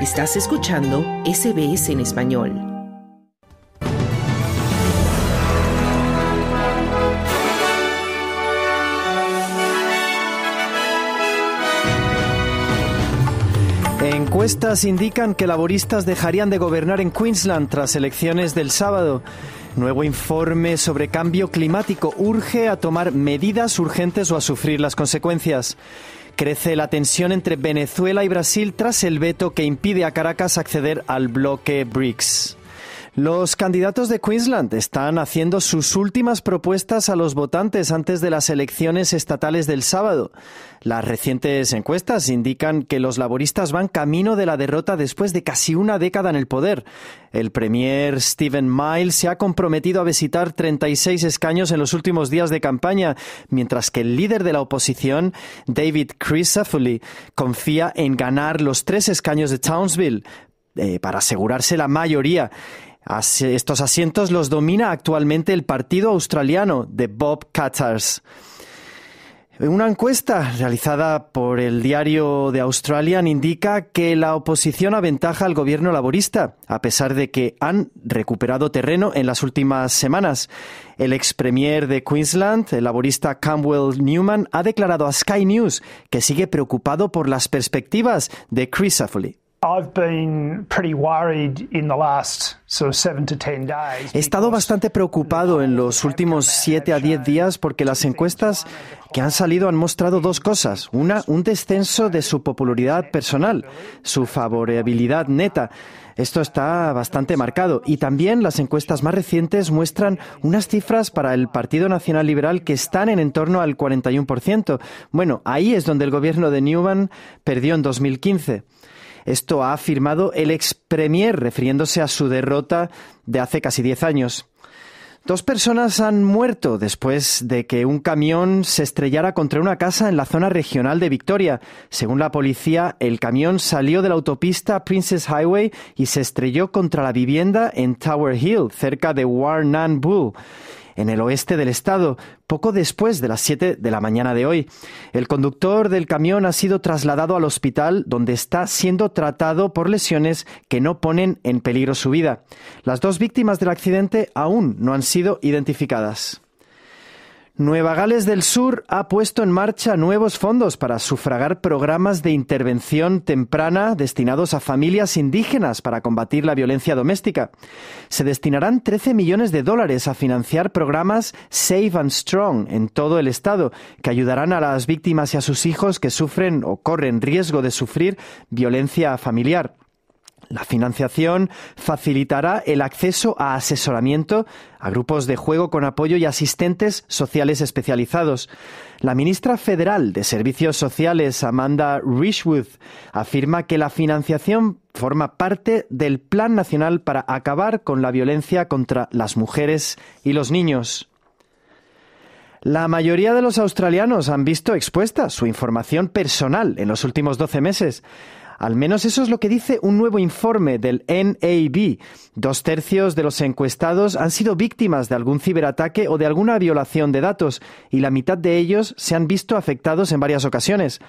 Estás escuchando SBS en español. Encuestas indican que laboristas dejarían de gobernar en Queensland tras elecciones del sábado. Nuevo informe sobre cambio climático urge a tomar medidas urgentes o a sufrir las consecuencias. Crece la tensión entre Venezuela y Brasil tras el veto que impide a Caracas acceder al bloque BRICS. Los candidatos de Queensland están haciendo sus últimas propuestas a los votantes antes de las elecciones estatales del sábado. Las recientes encuestas indican que los laboristas van camino de la derrota después de casi una década en el poder. El premier Stephen Miles se ha comprometido a visitar 36 escaños en los últimos días de campaña, mientras que el líder de la oposición, David Crisafulli, confía en ganar los tres escaños de Townsville, eh, para asegurarse la mayoría. Estos asientos los domina actualmente el partido australiano de Bob Katter. Una encuesta realizada por el diario The Australian indica que la oposición aventaja al gobierno laborista, a pesar de que han recuperado terreno en las últimas semanas. El ex premier de Queensland, el laborista Campbell Newman, ha declarado a Sky News que sigue preocupado por las perspectivas de Chris Affleck. He estado bastante preocupado en los últimos 7 a 10 días porque las encuestas que han salido han mostrado dos cosas. Una, un descenso de su popularidad personal, su favorabilidad neta. Esto está bastante marcado. Y también las encuestas más recientes muestran unas cifras para el Partido Nacional Liberal que están en torno al 41%. Bueno, ahí es donde el gobierno de Newman perdió en 2015. Esto ha afirmado el ex premier refiriéndose a su derrota de hace casi 10 años. Dos personas han muerto después de que un camión se estrellara contra una casa en la zona regional de Victoria. Según la policía, el camión salió de la autopista Princess Highway y se estrelló contra la vivienda en Tower Hill, cerca de Bull en el oeste del estado, poco después de las 7 de la mañana de hoy. El conductor del camión ha sido trasladado al hospital donde está siendo tratado por lesiones que no ponen en peligro su vida. Las dos víctimas del accidente aún no han sido identificadas. Nueva Gales del Sur ha puesto en marcha nuevos fondos para sufragar programas de intervención temprana destinados a familias indígenas para combatir la violencia doméstica. Se destinarán 13 millones de dólares a financiar programas Safe and Strong en todo el estado, que ayudarán a las víctimas y a sus hijos que sufren o corren riesgo de sufrir violencia familiar. La financiación facilitará el acceso a asesoramiento, a grupos de juego con apoyo y asistentes sociales especializados. La ministra federal de Servicios Sociales, Amanda Richwood, afirma que la financiación forma parte del Plan Nacional para acabar con la violencia contra las mujeres y los niños. La mayoría de los australianos han visto expuesta su información personal en los últimos 12 meses. Al menos eso es lo que dice un nuevo informe del NAB. Dos tercios de los encuestados han sido víctimas de algún ciberataque o de alguna violación de datos y la mitad de ellos se han visto afectados en varias ocasiones.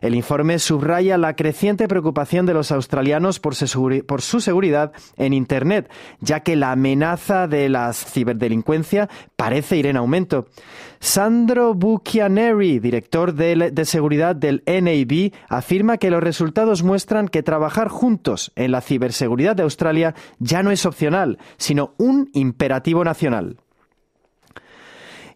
El informe subraya la creciente preocupación de los australianos por su, seguridad en Internet, ya que la amenaza de la ciberdelincuencia parece ir en aumento. Sandro Bucchianeri, director de, de seguridad del NAB, afirma que los resultados muestran que trabajar juntos en la ciberseguridad de Australia ya no es opcional, sino un imperativo nacional.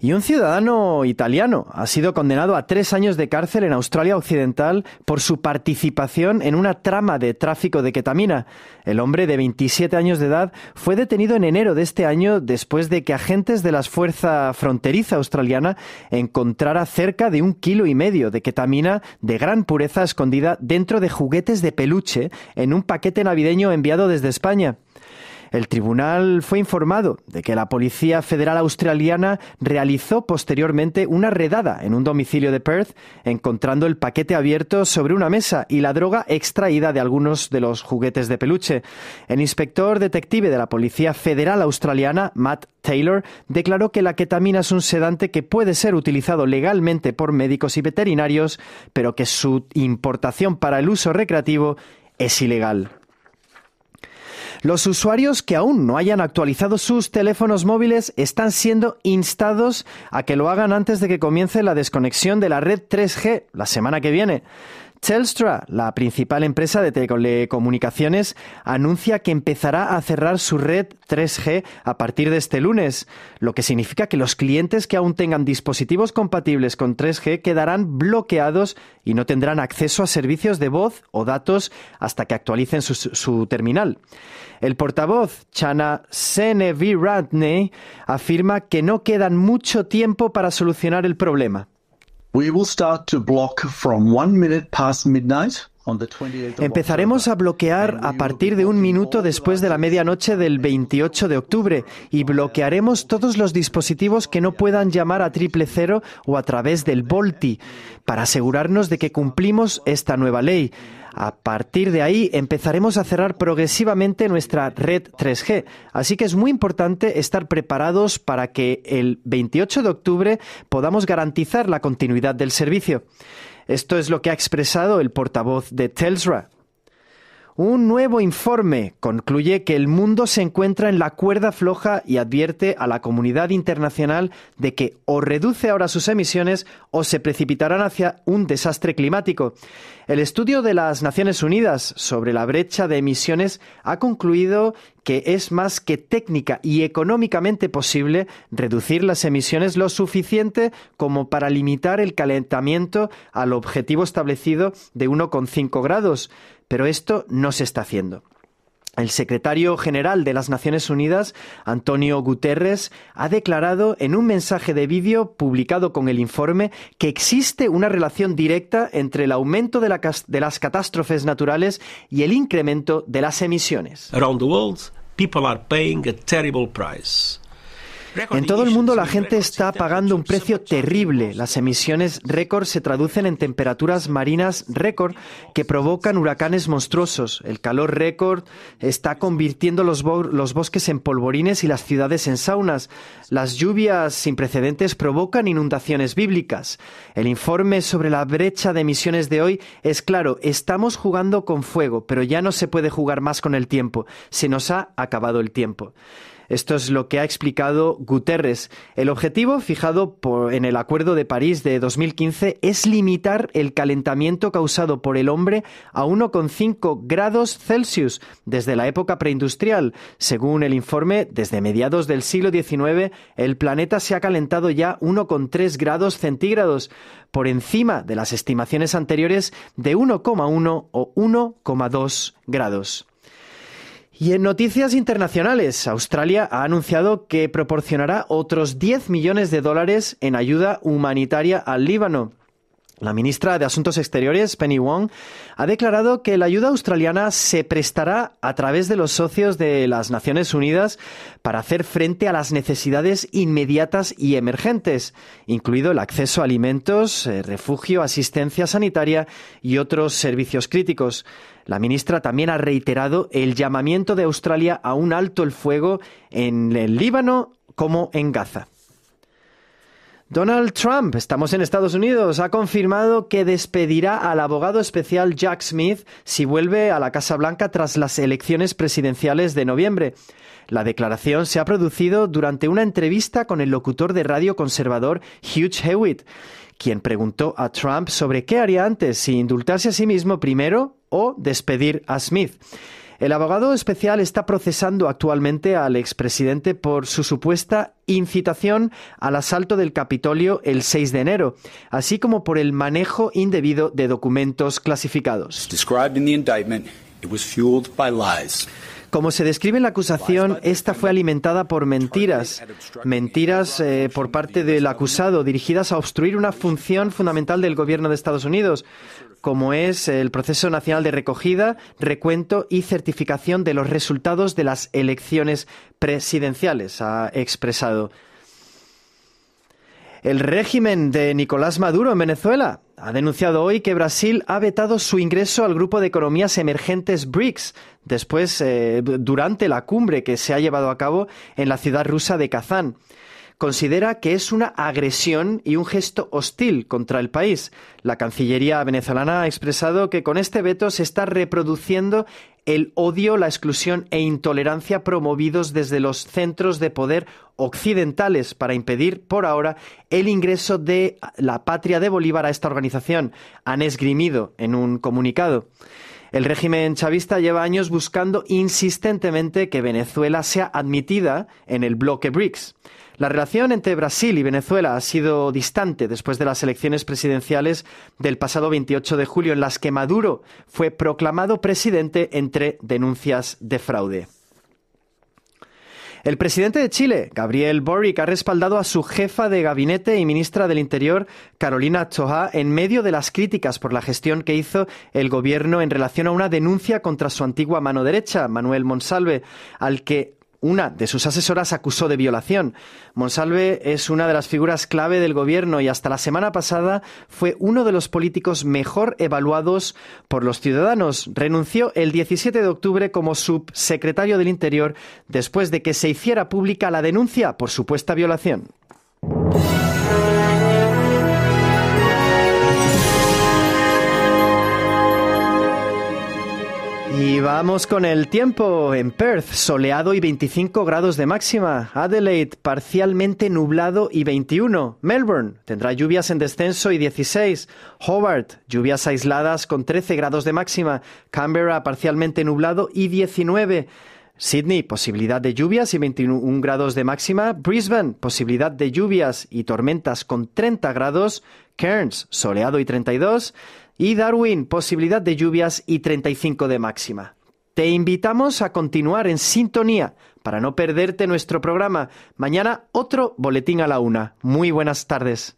Y un ciudadano italiano ha sido condenado a tres años de cárcel en Australia Occidental por su participación en una trama de tráfico de ketamina. El hombre de 27 años de edad fue detenido en enero de este año después de que agentes de la Fuerza Fronteriza Australiana encontrara cerca de un kilo y medio de ketamina de gran pureza escondida dentro de juguetes de peluche en un paquete navideño enviado desde España. El tribunal fue informado de que la Policía Federal Australiana realizó posteriormente una redada en un domicilio de Perth, encontrando el paquete abierto sobre una mesa y la droga extraída de algunos de los juguetes de peluche. El inspector detective de la Policía Federal Australiana, Matt Taylor, declaró que la ketamina es un sedante que puede ser utilizado legalmente por médicos y veterinarios, pero que su importación para el uso recreativo es ilegal. Los usuarios que aún no hayan actualizado sus teléfonos móviles están siendo instados a que lo hagan antes de que comience la desconexión de la red 3G la semana que viene. Telstra, la principal empresa de telecomunicaciones, anuncia que empezará a cerrar su red 3G a partir de este lunes, lo que significa que los clientes que aún tengan dispositivos compatibles con 3G quedarán bloqueados y no tendrán acceso a servicios de voz o datos hasta que actualicen su, terminal. El portavoz, Chana Ratney afirma que no quedan mucho tiempo para solucionar el problema. Empezaremos a bloquear a partir de un minuto después de la medianoche del 28 de octubre y bloquearemos todos los dispositivos que no puedan llamar a triple cero o a través del Volti para asegurarnos de que cumplimos esta nueva ley. A partir de ahí empezaremos a cerrar progresivamente nuestra red 3G, así que es muy importante estar preparados para que el 28 de octubre podamos garantizar la continuidad del servicio. Esto es lo que ha expresado el portavoz de Telstra, un nuevo informe concluye que el mundo se encuentra en la cuerda floja y advierte a la comunidad internacional de que o reduce ahora sus emisiones o se precipitarán hacia un desastre climático. El estudio de las Naciones Unidas sobre la brecha de emisiones ha concluido que es más que técnica y económicamente posible reducir las emisiones lo suficiente como para limitar el calentamiento al objetivo establecido de 1,5 grados. Pero esto no se está haciendo. El secretario general de las Naciones Unidas, Antonio Guterres, ha declarado en un mensaje de vídeo publicado con el informe que existe una relación directa entre el aumento de, las catástrofes naturales y el incremento de las emisiones. world, people are paying terrible price. En todo el mundo la gente está pagando un precio terrible. Las emisiones récord se traducen en temperaturas marinas récord que provocan huracanes monstruosos. El calor récord está convirtiendo los, bosques en polvorines y las ciudades en saunas. Las lluvias sin precedentes provocan inundaciones bíblicas. El informe sobre la brecha de emisiones de hoy es claro, estamos jugando con fuego, pero ya no se puede jugar más con el tiempo. Se nos ha acabado el tiempo. Esto es lo que ha explicado Guterres. El objetivo fijado en el Acuerdo de París de 2015 es limitar el calentamiento causado por el hombre a 1,5 grados Celsius desde la época preindustrial. Según el informe, desde mediados del siglo XIX el planeta se ha calentado ya 1,3 grados centígrados, por encima de las estimaciones anteriores de 1,1 o 1,2 grados. Y en noticias internacionales, Australia ha anunciado que proporcionará otros 10 millones de dólares en ayuda humanitaria al Líbano. La ministra de Asuntos Exteriores, Penny Wong, ha declarado que la ayuda australiana se prestará a través de los socios de las Naciones Unidas para hacer frente a las necesidades inmediatas y emergentes, incluido el acceso a alimentos, eh, refugio, asistencia sanitaria y otros servicios críticos. La ministra también ha reiterado el llamamiento de Australia a un alto el fuego en el Líbano como en Gaza. Donald Trump, estamos en Estados Unidos, ha confirmado que despedirá al abogado especial Jack Smith si vuelve a la Casa Blanca tras las elecciones presidenciales de noviembre. La declaración se ha producido durante una entrevista con el locutor de radio conservador Hugh Hewitt, quien preguntó a Trump sobre qué haría antes, si indultarse a sí mismo primero o despedir a Smith. El abogado especial está procesando actualmente al expresidente por su supuesta incitación al asalto del Capitolio el 6 de enero, así como por el manejo indebido de documentos clasificados. Como se describe en la acusación, esta fue alimentada por mentiras, mentiras eh, por parte del acusado dirigidas a obstruir una función fundamental del gobierno de Estados Unidos, como es el proceso nacional de recogida, recuento y certificación de los resultados de las elecciones presidenciales, ha expresado. El régimen de Nicolás Maduro en Venezuela ha denunciado hoy que Brasil ha vetado su ingreso al grupo de economías emergentes BRICS después eh, durante la cumbre que se ha llevado a cabo en la ciudad rusa de Kazán considera que es una agresión y un gesto hostil contra el país. La Cancillería venezolana ha expresado que con este veto se está reproduciendo el odio, la exclusión e intolerancia promovidos desde los centros de poder occidentales para impedir, por ahora, el ingreso de la patria de Bolívar a esta organización, han esgrimido en un comunicado. El régimen chavista lleva años buscando insistentemente que Venezuela sea admitida en el bloque BRICS. La relación entre Brasil y Venezuela ha sido distante después de las elecciones presidenciales del pasado 28 de julio, en las que Maduro fue proclamado presidente entre denuncias de fraude. El presidente de Chile, Gabriel Boric, ha respaldado a su jefa de gabinete y ministra del Interior, Carolina choja en medio de las críticas por la gestión que hizo el gobierno en relación a una denuncia contra su antigua mano derecha, Manuel Monsalve, al que una de sus asesoras acusó de violación. Monsalve es una de las figuras clave del gobierno y hasta la semana pasada fue uno de los políticos mejor evaluados por los ciudadanos. Renunció el 17 de octubre como subsecretario del Interior después de que se hiciera pública la denuncia por supuesta violación. Vamos con el tiempo. En Perth, soleado y 25 grados de máxima. Adelaide, parcialmente nublado y 21. Melbourne, tendrá lluvias en descenso y 16. Hobart, lluvias aisladas con 13 grados de máxima. Canberra, parcialmente nublado y 19. Sydney, posibilidad de lluvias y 21 grados de máxima. Brisbane, posibilidad de lluvias y tormentas con 30 grados. Cairns, soleado y 32. Y Darwin, posibilidad de lluvias y 35 de máxima. Te invitamos a continuar en sintonía para no perderte nuestro programa. Mañana otro boletín a la una. Muy buenas tardes.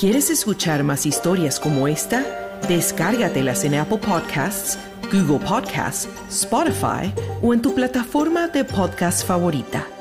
¿Quieres escuchar más historias como esta? Descárgatelas en Apple Podcasts Google Podcasts, Spotify o en tu plataforma de podcast favorita.